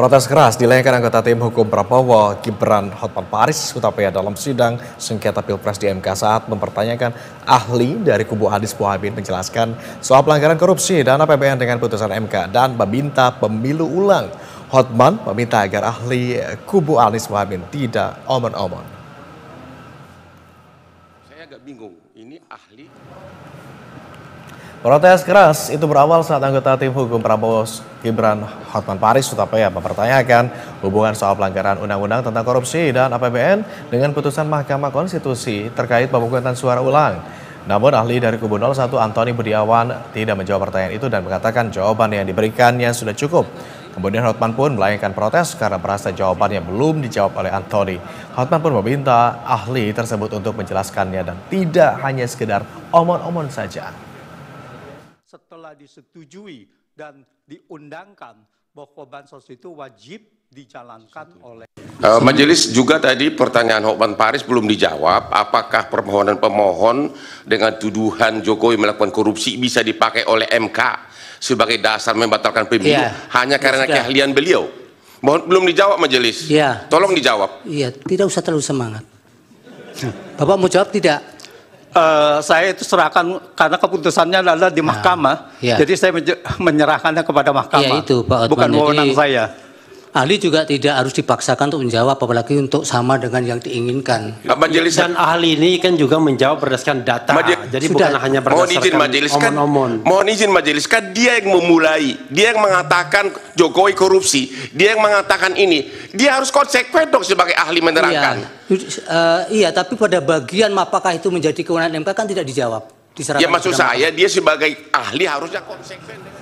Protes keras dilayangkan anggota tim hukum Prabowo Gibran Hotman Paris Hutapea dalam sidang sengketa Pilpres di MK saat mempertanyakan ahli dari kubu Adis Muhammad menjelaskan soal pelanggaran korupsi dan APBN dengan putusan MK dan meminta pemilu ulang. Hotman meminta agar ahli kubu Anies Muhammad tidak omon-omon. Saya agak bingung, ini ahli Protes keras itu berawal saat anggota tim hukum Prabowo Gibran Hotman Paris Sutapaya mempertanyakan hubungan soal pelanggaran undang-undang tentang korupsi dan APBN dengan putusan Mahkamah Konstitusi terkait pemungutan suara ulang. Namun ahli dari kubu 01 Antoni Budiawan tidak menjawab pertanyaan itu dan mengatakan jawaban yang diberikannya sudah cukup. Kemudian Hotman pun melayangkan protes karena merasa jawabannya belum dijawab oleh Antoni. Hotman pun meminta ahli tersebut untuk menjelaskannya dan tidak hanya sekedar omon-omon saja setelah disetujui dan diundangkan bahwa bansos itu wajib dijalankan oleh eh, majelis juga tadi pertanyaan Hokman Paris belum dijawab. Apakah permohonan pemohon dengan tuduhan Jokowi melakukan korupsi bisa dipakai oleh MK sebagai dasar membatalkan pemilu ya, hanya ya, karena ya, keahlian beliau? Mohon belum dijawab majelis. Ya. Tolong dijawab. Iya, tidak usah terlalu semangat. Bapak mau jawab tidak? Eh, saya itu serahkan karena keputusannya adalah di ah. mahkamah. Nah, ya. Jadi saya menyerahkannya kepada iya, mahkamah. Ya, itu, Pak Otman. Bukan wewenang saya ahli juga tidak harus dipaksakan untuk menjawab apalagi untuk sama dengan yang diinginkan. Majelis dan kan- ahli ini kan juga menjawab berdasarkan data. Majelis, jadi sudah. bukan hanya berdasarkan mohon izin majelis kan, omon -omon. Mohon izin majelis kan dia yang memulai, dia yang mengatakan Jokowi korupsi, dia yang mengatakan ini. Dia harus konsekuen dong sebagai ahli menerangkan. Iya, uh, iya tapi pada bagian apakah itu menjadi kewenangan MK kan tidak dijawab. Ya maksud saya dia sebagai ahli harusnya konsekuen.